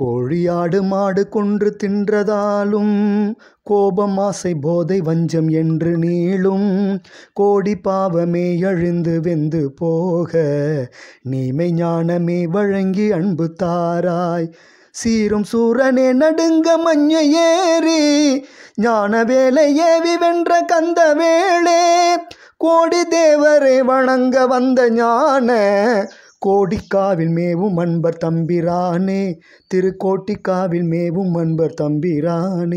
கோழியாடு மாடு கொன்று தின்றதாலும் கோபம் ஆசை போதை வஞ்சம் என்று நீளும் கோடி பாவமே எழுந்து வெந்து போக நீமை ஞானமே வழங்கி அன்பு தாராய் சீரும் சூரனே நடுங்க மஞ்ச ஏறி ஞான வேலை ஏவி வென்ற கந்த வேளே கோடி தேவரை வணங்க வந்த ஞான கோடிக்காவில் மேவும் அன்பர் தம்பிரானே திருக்கோட்டிக்காவில் மேவும் அன்பர் தம்பிரானே